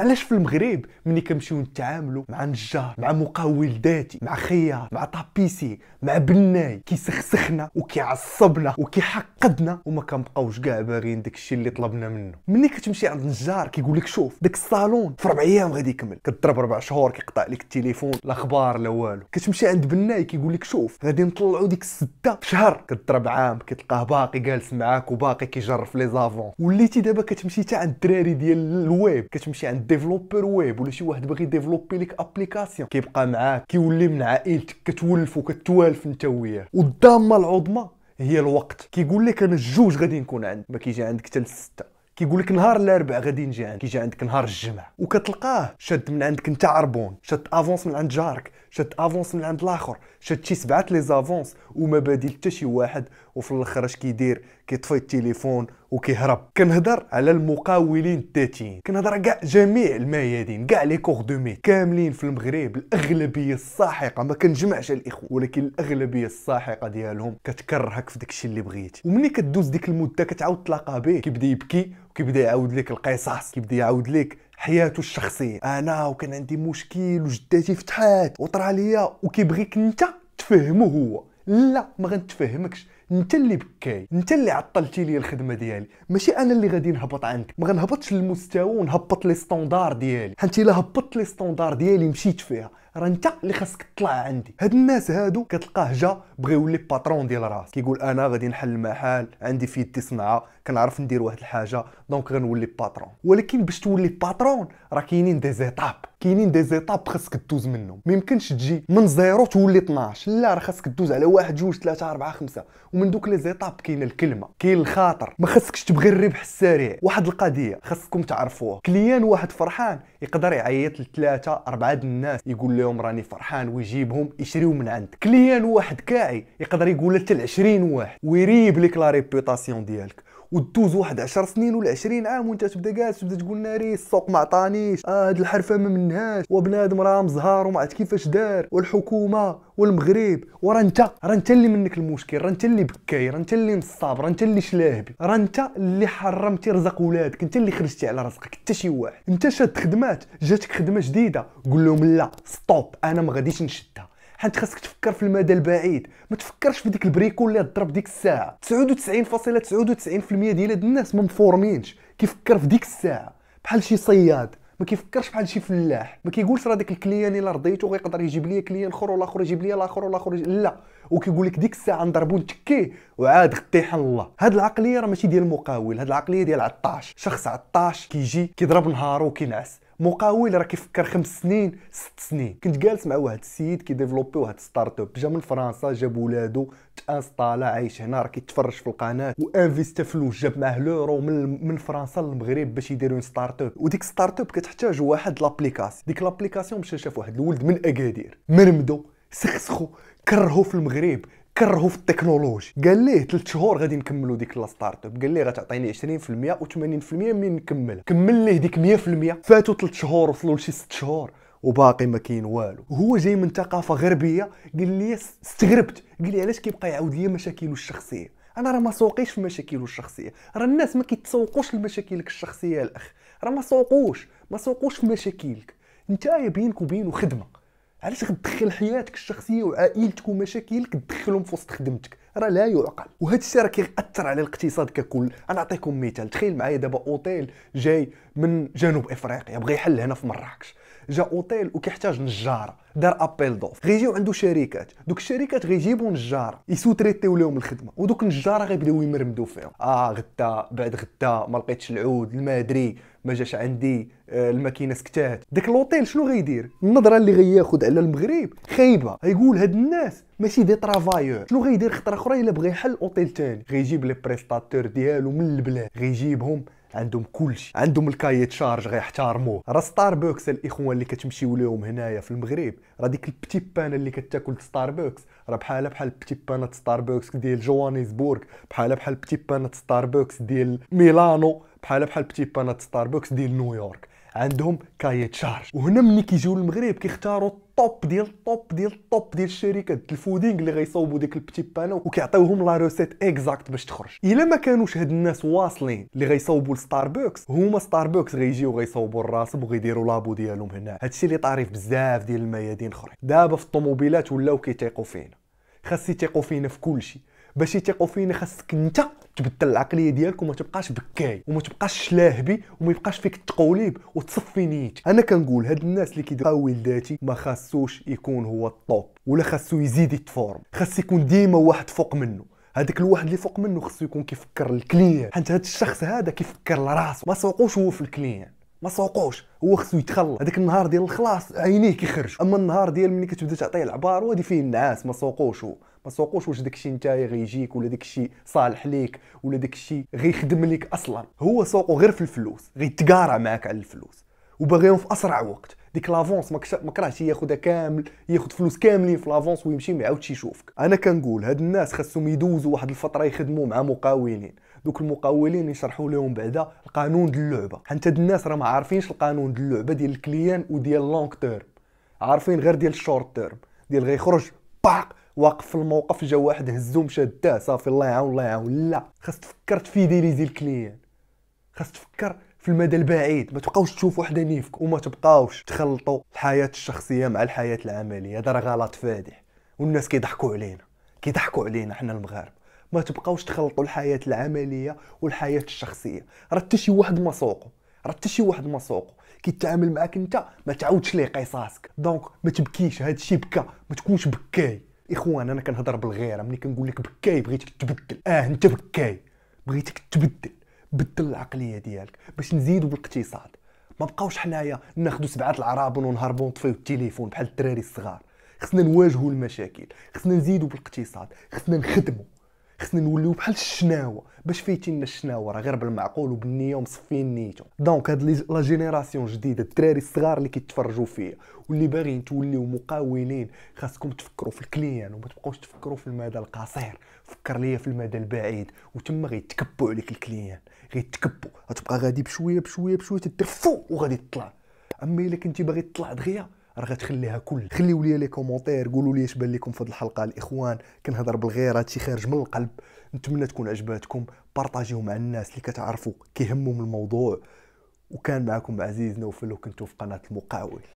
علاش في المغرب ملي كنمشيو نتعاملوا مع نجار مع مقاول ذاتي مع خياط مع طابيسي مع بناي كيسخسخنا وكيعصبنا وكيحقدنا وما كنبقاوش كاع باغيين داك الشيء اللي طلبنا منه ملي كتمشي عند نجار كيقول لك شوف داك الصالون في ربع ايام غادي يكمل كضرب ربع شهور كيقطع لك التليفون لا اخبار لا والو كتمشي عند بناي كيقول لك شوف غادي نطلعوا ديك السده في شهر كضرب عام كتلقاه باقي جالس معاك وباقي كيجرف لي زافون وليتي دابا كتمشي حتى عند الدراري ديال الويب كتمشي عند ديفلوبر ويب ولا شي واحد باغي ديفلوبي لك ابليكاسيون كيبقى معاك كيولي من عائلتك كتولف وكتوالف انت وياه والضامه العظمى هي الوقت كيقول لك انا الجوج غادي نكون عندك ما كيجي عندك حتى السته كيقول لك نهار الاربعاء غادي نجي عندك كيجي عندك نهار الجمعه وكتلقاه شاد من عندك انت عربون شاد افونس من عند جارك شت افونس من عند الاخر شت شي سبعه لي زافونس وما بادل حتى شي واحد وفي الاخر اش كيدير كيطفي التليفون وكيهرب كنهضر على المقاولين الذاتيين كنهضر كاع جميع الميادين كاع لي كور دو مي كاملين في المغرب الاغلبيه الساحقه ما كنجمعش الاخوه ولكن الاغلبيه الساحقه ديالهم كتكرهك في داكشي اللي بغيتي ومني كدوز ديك المده كتعاود تلاقى به كيبدا يبكي وكيبدا يعاود لك القصص كيبدا يعاود لك حياته الشخصيه انا وكان عندي مشكل وجداتي فتحات وطرا ليا وكيبغيك انت تفهمه هو لا ما غنتفهمكش انت اللي بكاي انت اللي عطلتي لي الخدمه ديالي ماشي انا اللي غادي نهبط عندك ما غنهبطش للمستوى ونهبط لي ستوندار ديالي حنت الا هبطت لي ستوندار ديالي مشيت فيها راه انت اللي خاصك تطلع عندي هاد الناس هادو كتلقاه جا بغا يولي باترون ديال راس كيقول انا غادي نحل المحل عندي في يدي صنعه كنعرف ندير واحد الحاجه دونك غنولي باترون ولكن باش تولي باترون راه كاينين دي زيتاب كاينين دي زيتاب خاصك دوز منهم ميمكنش تجي من زيرو تولي 12 لا راه خاصك دوز على واحد جوج ثلاثة أربعة خمسة ومن دوك لي زيتاب كاين الكلمة كاين الخاطر ما خاصكش تبغي الربح السريع واحد القضية خاصكم تعرفوها كليان واحد فرحان يقدر يعيط لثلاثة أربعة الناس يقول لهم راني فرحان ويجيبهم يشريو من عندك كليان واحد كاعي يقدر يقول حتى ل 20 واحد ويريب لك لا ريبوتاسيون ديالك ودوز واحد 10 سنين ولا 20 عام وانت تبدا جالس تبدا تقول ناري السوق ما عطانيش اه هاد الحرفه ما منهاش وبنادم راه مزهار وما عرفت كيفاش دار والحكومه والمغرب ورا انت راه انت اللي منك المشكل راه انت اللي بكاي راه انت اللي نصاب راه انت اللي شلاهبي راه انت اللي حرمتي رزق ولادك انت اللي خرجتي على رزقك حتى شي واحد انت شاد خدمات جاتك خدمه جديده قول لهم لا ستوب انا ما غاديش نشدها حيت خاصك تفكر في المدى البعيد ما تفكرش في ديك البريكو اللي ضرب ديك الساعه 99.99% ديال هاد الناس ما مفورمينش كيفكر في ديك الساعه بحال شي صياد ما كيفكرش بحال شي فلاح ما كيقولش راه داك الكليان الا رضيته غيقدر يجيب لي كليان اخر ولا اخر يجيب لي الاخر ولا اخر لا وكيقول لك ديك الساعه نضربو نتكيه وعاد غطيح الله هاد العقليه راه ماشي ديال المقاول هاد العقليه ديال عطاش شخص عطاش كيجي كيضرب نهارو وكينعس مقاول راه كيفكر خمس سنين ست سنين كنت جالس مع واحد السيد كيديفلوبي واحد ستارت اب جا من فرنسا جاب ولادو تانستالا عايش هنا راه كيتفرج في القناه وانفيستا فلوس جاب معاه لورو من من فرنسا للمغرب باش يديروا ستارت اب وديك ستارت اب كتحتاج واحد لابليكاسيون ديك لابليكاسيون مشى شاف واحد الولد من اكادير مرمدو سخسخو كرهو في المغرب كرهو في التكنولوجي قال ليه 3 شهور غادي نكملوا ديك لا ستارت اب قال ليه غتعطيني 20% و80% منين نكملها كمل ليه ديك 100% فاتوا 3 شهور وصلوا لشي 6 شهور وباقي ما كاين والو هو جاي من ثقافه غربيه قال لي استغربت قال لي علاش كيبقى يعاود لي مشاكله الشخصيه انا راه ما سوقيش في مشاكله الشخصيه راه الناس ما كيتسوقوش لمشاكلك الشخصيه الاخ راه ما سوقوش ما سوقوش في مشاكلك انت بينك وبينه خدمه علاش غتدخل حياتك الشخصيه وعائلتك ومشاكلك تدخلهم في وسط خدمتك راه لا يعقل وهذا الشيء راه كيأثر على الاقتصاد ككل انا نعطيكم مثال تخيل معايا دابا اوتيل جاي من جنوب افريقيا بغى يحل هنا في مراكش جا اوتيل وكيحتاج نجاره دار ابيل دوف غيجيو عنده شركات دوك الشركات غيجيبوا نجاره تريتيو لهم الخدمه ودوك النجاره غيبداو يمرمدوا فيهم اه غدا بعد غدا ما لقيتش العود المادري ما جاش عندي آه، الماكينه سكتات داك لوطيل شنو غيدير النظره اللي غياخد على المغرب خايبه غيقول هاد الناس ماشي دي ترافايور شنو غيدير خطره اخرى الا بغى يحل اوتيل ثاني غيجيب لي بريستاتور ديالو من البلاد غيجيبهم عندهم كلشي عندهم الكاي تشارج غيحتارموه راه ستاربكس الاخوان اللي كتمشيو لهم هنايا في المغرب راه ديك البتي بان اللي كتاكل في ستاربكس راه بحالها بحال البتي بانات ستاربكس ديال جوانيسبورغ بحالها بحال البتي بانات ستاربكس ديال ميلانو بحال بحال بتي بانات ستاربكس ديال نيويورك عندهم كاي تشارج وهنا ملي كيجيو للمغرب كيختاروا الطوب ديال الطوب ديال الطوب ديال الشركات الفودينغ اللي غيصاوبوا ديك البتي بانا وكيعطيوهم لا روسيت اكزاكت باش تخرج الا ما كانوش هاد الناس واصلين اللي غيصاوبوا لستاربكس هما ستاربكس غيجيو غيصاوبوا الراسب وغيديروا لابو ديالهم هنا هادشي اللي طاري في بزاف ديال الميادين اخرين دابا في الطوموبيلات ولاو كيتيقوا فينا خاص يتيقوا فينا في كلشي باش يثيقوا فيني خاصك انت تبدل العقليه ديالك وما تبقاش بكاي وما تبقاش شلاهبي وما يبقاش فيك التقوليب وتصفي نيت انا كنقول هاد الناس اللي كيديروا ولداتي ما خاصوش يكون هو الطوب ولا خاصو يزيد يتفورم خاص يكون ديما واحد فوق منه هذاك الواحد اللي فوق منه خصو يكون كيفكر الكليان حيت هاد الشخص هذا كيفكر لراسو ما سوقوش هو في الكليان ما سوقوش هو خصو يتخلى هذاك النهار ديال الخلاص عينيه كيخرجوا اما النهار ديال ملي كتبدا تعطيه العبار هو فيه النعاس ما سوقوش هو ما سوقوش واش داكشي نتايا غيجيك ولا داكشي صالح ليك ولا داكشي غيخدم ليك اصلا هو سوقو غير في الفلوس غيتقارع معاك على الفلوس وباغيهم في اسرع وقت ديك لافونس ما كرهش ياخذها كامل ياخذ فلوس كاملين في لافونس ويمشي ما يعاودش يشوفك انا كنقول هاد الناس خاصهم يدوزوا واحد الفتره يخدموا مع مقاولين دوك المقاولين يشرحوا لهم بعدا القانون ديال اللعبه حيت هاد الناس راه ما عارفينش القانون ديال اللعبه ديال الكليان وديال لونغ تيرم عارفين غير ديال الشورت تيرم ديال غيخرج باق واقف في الموقف جا واحد هزو مشى داه صافي الله يعاون الله يعاون لا خاص تفكر تفيديليزي الكليان خاص تفكر في المدى البعيد ما تبقاوش تشوفوا حدا نيفك وما تبقاوش تخلطوا الحياه الشخصيه مع الحياه العمليه هذا راه غلط فادح والناس كيضحكوا علينا كيضحكوا علينا حنا المغاربه ما تبقاوش تخلطوا الحياه العمليه والحياه الشخصيه راه حتى شي واحد ما سوقو راه حتى شي واحد ما سوقو كيتعامل معاك انت ما تعاودش ليه قصاصك دونك ما تبكيش هذا الشيء بكى ما تكونش بكاي اخوان انا كنهضر بالغيره ملي كنقول لك بكاي بغيتك تبدل اه انت بكاي بغيتك تبدل بدل العقليه ديالك باش نزيدوا بالاقتصاد ما بقاوش حنايا ناخذوا سبعه العرابون ونهربوا نطفيو التليفون بحال الدراري الصغار خصنا نواجهوا المشاكل خصنا نزيدوا بالاقتصاد خصنا نخدموا خصنا نوليو بحال الشناوه باش فايتين الشناوه راه غير بالمعقول وبالنيه ومصفين نيتو دونك هاد لا جينيراسيون جديده الدراري الصغار اللي كيتفرجوا فيا واللي باغيين توليو مقاولين خاصكم تفكروا في الكليان وما تبقاوش تفكروا في المدى القصير فكر ليا في المدى البعيد وتما غيتكبوا عليك الكليان غيتكبوا غتبقى غادي بشويه بشويه بشويه تدير فو وغادي تطلع اما الا كنتي باغي تطلع دغيا راه غتخليها كل خليو لي لي كومونتير قولوا لي اش بان لكم في هذه الحلقه الاخوان كنهضر بالغير هادشي خارج من القلب نتمنى تكون عجباتكم بارطاجيو مع الناس اللي كتعرفوا كيهمهم الموضوع وكان معكم عزيز نوفل وكنتو في قناه المقاول